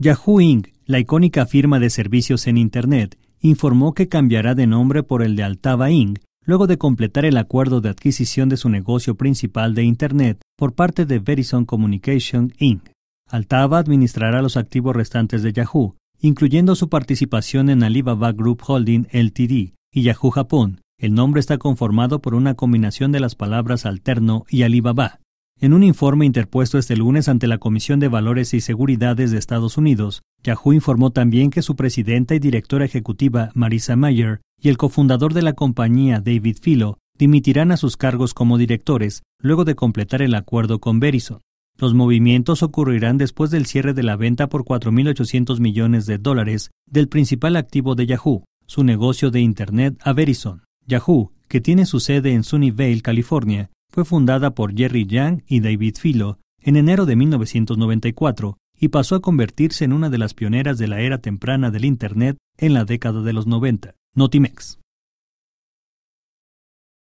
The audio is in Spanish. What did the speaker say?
Yahoo Inc., la icónica firma de servicios en Internet, informó que cambiará de nombre por el de Altava Inc., luego de completar el acuerdo de adquisición de su negocio principal de Internet por parte de Verizon Communication Inc. Altava administrará los activos restantes de Yahoo, incluyendo su participación en Alibaba Group Holding Ltd. y Yahoo Japón. El nombre está conformado por una combinación de las palabras alterno y Alibaba. En un informe interpuesto este lunes ante la Comisión de Valores y Seguridades de Estados Unidos, Yahoo informó también que su presidenta y directora ejecutiva, Marisa Mayer, y el cofundador de la compañía, David Filo, dimitirán a sus cargos como directores luego de completar el acuerdo con Verizon. Los movimientos ocurrirán después del cierre de la venta por 4.800 millones de dólares del principal activo de Yahoo, su negocio de Internet a Verizon. Yahoo, que tiene su sede en Sunnyvale, California, fue fundada por Jerry Yang y David Filo en enero de 1994 y pasó a convertirse en una de las pioneras de la era temprana del Internet en la década de los 90. Notimex.